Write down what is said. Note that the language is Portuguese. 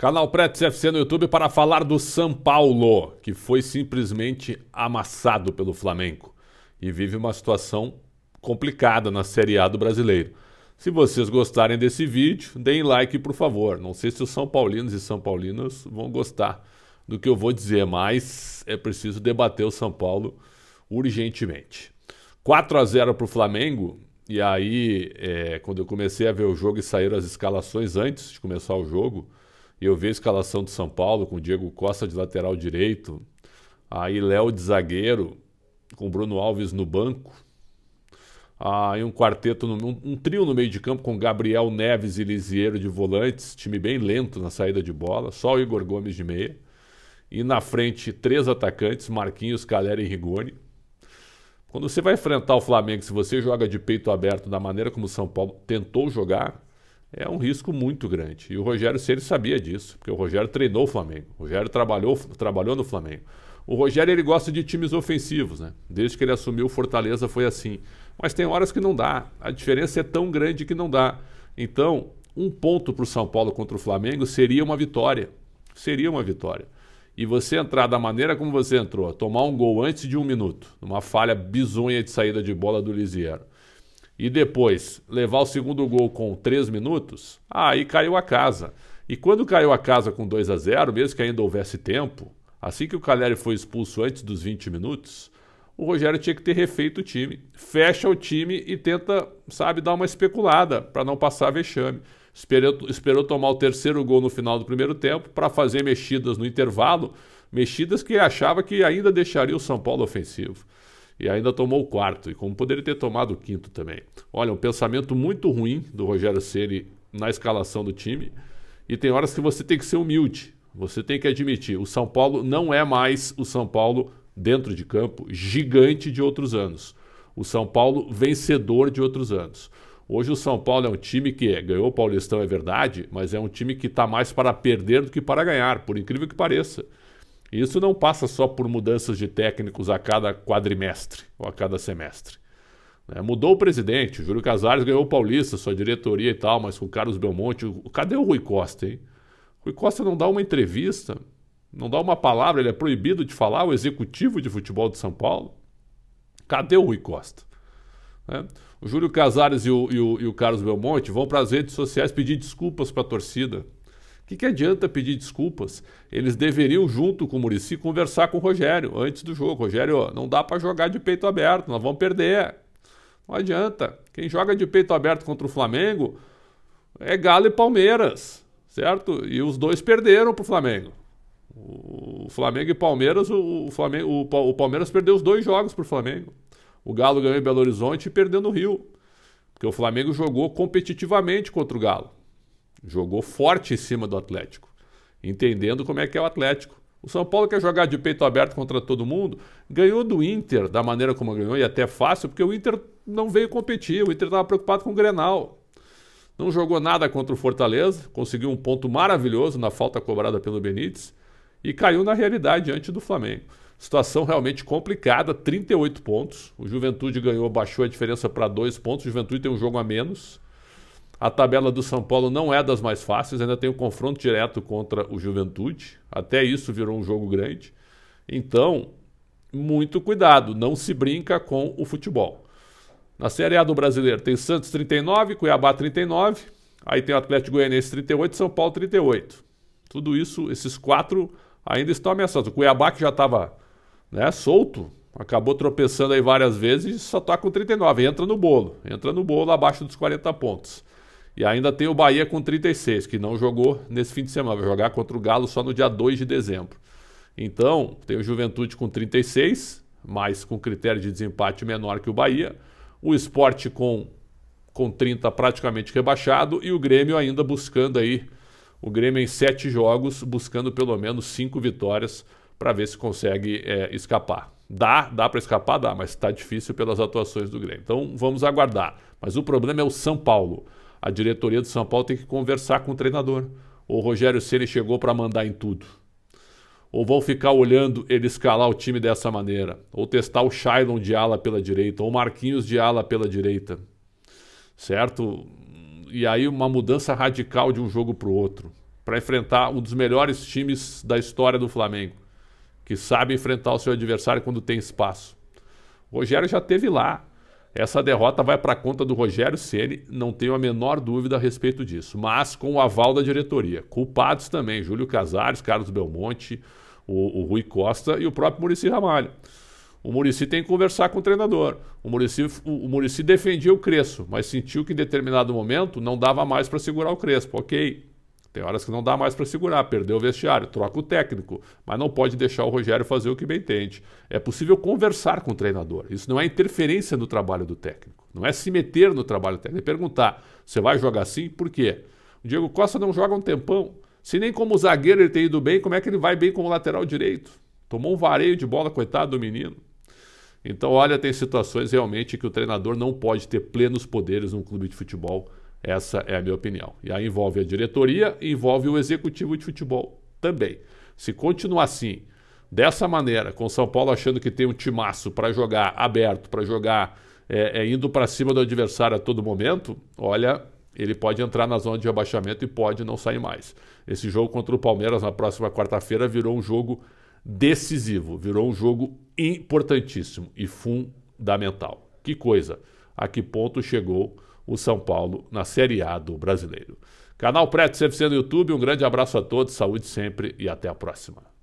Canal Pretz FC no YouTube para falar do São Paulo, que foi simplesmente amassado pelo Flamengo e vive uma situação complicada na Série A do brasileiro. Se vocês gostarem desse vídeo, deem like por favor. Não sei se os São Paulinos e São Paulinas vão gostar do que eu vou dizer, mas é preciso debater o São Paulo urgentemente. 4 a 0 para o Flamengo, e aí é, quando eu comecei a ver o jogo e saíram as escalações antes de começar o jogo, eu vi a escalação do São Paulo com Diego Costa de lateral direito, aí Léo de zagueiro, com Bruno Alves no banco, aí um quarteto, no, um, um, trio no meio de campo com Gabriel Neves e Lisieiro de volantes, time bem lento na saída de bola, só o Igor Gomes de meia, e na frente três atacantes, Marquinhos, Calera e Rigoni. Quando você vai enfrentar o Flamengo, se você joga de peito aberto da maneira como o São Paulo tentou jogar, é um risco muito grande. E o Rogério Ceni sabia disso, porque o Rogério treinou o Flamengo, o Rogério trabalhou, trabalhou no Flamengo. O Rogério ele gosta de times ofensivos, né? Desde que ele assumiu o Fortaleza foi assim. Mas tem horas que não dá. A diferença é tão grande que não dá. Então, um ponto para o São Paulo contra o Flamengo seria uma vitória. Seria uma vitória. E você entrar da maneira como você entrou, tomar um gol antes de um minuto, numa falha bizonha de saída de bola do Lisiero, e depois levar o segundo gol com 3 minutos, aí caiu a casa. E quando caiu a casa com 2 a 0, mesmo que ainda houvesse tempo, assim que o Caleri foi expulso antes dos 20 minutos, o Rogério tinha que ter refeito o time. Fecha o time e tenta, sabe, dar uma especulada para não passar vexame. Esperou, esperou tomar o terceiro gol no final do primeiro tempo para fazer mexidas no intervalo, mexidas que achava que ainda deixaria o São Paulo ofensivo e ainda tomou o quarto, e como poderia ter tomado o quinto também. Olha, um pensamento muito ruim do Rogério Ceni na escalação do time. E tem horas que você tem que ser humilde. Você tem que admitir, o São Paulo não é mais o São Paulo dentro de campo gigante de outros anos. O São Paulo vencedor de outros anos. Hoje o São Paulo é um time que é, ganhou o Paulistão, é verdade, mas é um time que está mais para perder do que para ganhar, por incrível que pareça. Isso não passa só por mudanças de técnicos a cada quadrimestre ou a cada semestre. Né? Mudou o presidente, o Júlio Casares ganhou o Paulista, sua diretoria e tal, mas com o Carlos Belmonte, o, cadê o Rui Costa, hein? O Rui Costa não dá uma entrevista, não dá uma palavra, ele é proibido de falar, o executivo de futebol de São Paulo. Cadê o Rui Costa? Né? O Júlio Casares e o, e, o, e o Carlos Belmonte vão para as redes sociais pedir desculpas para a torcida que, que adianta pedir desculpas? Eles deveriam, junto com o Murici, conversar com o Rogério antes do jogo. Rogério, não dá para jogar de peito aberto, nós vamos perder. Não adianta. Quem joga de peito aberto contra o Flamengo é Galo e Palmeiras, certo? E os dois perderam para o Flamengo. O Flamengo e Palmeiras, o, Flamengo, o, Palmeiras perdeu os dois jogos para o Flamengo. O Galo ganhou em Belo Horizonte e perdeu no Rio. Porque o Flamengo jogou competitivamente contra o Galo. Jogou forte em cima do Atlético, entendendo como é que é o Atlético. O São Paulo quer jogar de peito aberto contra todo mundo, ganhou do Inter da maneira como ganhou e até fácil, porque o Inter não veio competir, o Inter estava preocupado com o Grenal. Não jogou nada contra o Fortaleza, conseguiu um ponto maravilhoso na falta cobrada pelo Benítez e caiu na realidade diante do Flamengo. Situação realmente complicada, 38 pontos. O Juventude ganhou, baixou a diferença para 2 pontos. O Juventude tem um jogo a menos. A tabela do São Paulo não é das mais fáceis, ainda tem o um confronto direto contra o Juventude. Até isso virou um jogo grande. Então, muito cuidado, não se brinca com o futebol. Na Série A do Brasileiro tem Santos 39, Cuiabá 39, aí tem o Atlético Goianiense 38, São Paulo 38. Tudo isso, esses quatro ainda estão ameaçados. O Cuiabá que já estava né, solto, acabou tropeçando aí várias vezes e só está com 39, entra no bolo, entra no bolo abaixo dos 40 pontos. E ainda tem o Bahia com 36, que não jogou nesse fim de semana, vai jogar contra o Galo só no dia 2 de dezembro. Então, tem o Juventude com 36, mas com critério de desempate menor que o Bahia. O Esporte com, com 30 praticamente rebaixado e o Grêmio ainda buscando aí, o Grêmio em 7 jogos, buscando pelo menos 5 vitórias para ver se consegue é, escapar. Dá, dá para escapar, dá, mas está difícil pelas atuações do Grêmio. Então vamos aguardar. Mas o problema é o São Paulo a diretoria do São Paulo tem que conversar com o treinador. O Rogério Ceni chegou para mandar em tudo. Ou vão ficar olhando ele escalar o time dessa maneira. Ou testar o Shailon de ala pela direita. Ou Marquinhos de ala pela direita. Certo? E aí uma mudança radical de um jogo para o outro. Para enfrentar um dos melhores times da história do Flamengo. Que sabe enfrentar o seu adversário quando tem espaço. O Rogério já teve lá. Essa derrota vai para a conta do Rogério Ceni, não tenho a menor dúvida a respeito disso, mas com o aval da diretoria. Culpados também, Júlio Casares, Carlos Belmonte, o, o Rui Costa e o próprio Murici Ramalho. O Murici tem que conversar com o treinador. O Murici o, o Muricy defendia o Crespo, mas sentiu que em determinado momento não dava mais para segurar o Crespo. Ok, tem horas que não dá mais para segurar, perdeu o vestiário, troca o técnico, mas não pode deixar o Rogério fazer o que bem entende. É possível conversar com o treinador. Isso não é interferência no trabalho do técnico. Não é se meter no trabalho do técnico. É perguntar: você vai jogar assim? Por quê? O Diego Costa não joga um tempão. Se nem como zagueiro ele tem ido bem, como é que ele vai bem como lateral direito? Tomou um vareio de bola, coitado do menino. Então, olha, tem situações realmente que o treinador não pode ter plenos poderes num clube de futebol essa é a minha opinião. E aí envolve a diretoria, envolve o executivo de futebol também. Se continuar assim, dessa maneira, com o São Paulo achando que tem um timaço para jogar aberto, para jogar é, é indo para cima do adversário a todo momento, olha, ele pode entrar na zona de rebaixamento e pode não sair mais. Esse jogo contra o Palmeiras na próxima quarta-feira virou um jogo decisivo, virou um jogo importantíssimo e fundamental. Que coisa! A que ponto chegou o São Paulo na Série A do Brasileiro. Canal Preto CFC no YouTube, um grande abraço a todos, saúde sempre e até a próxima.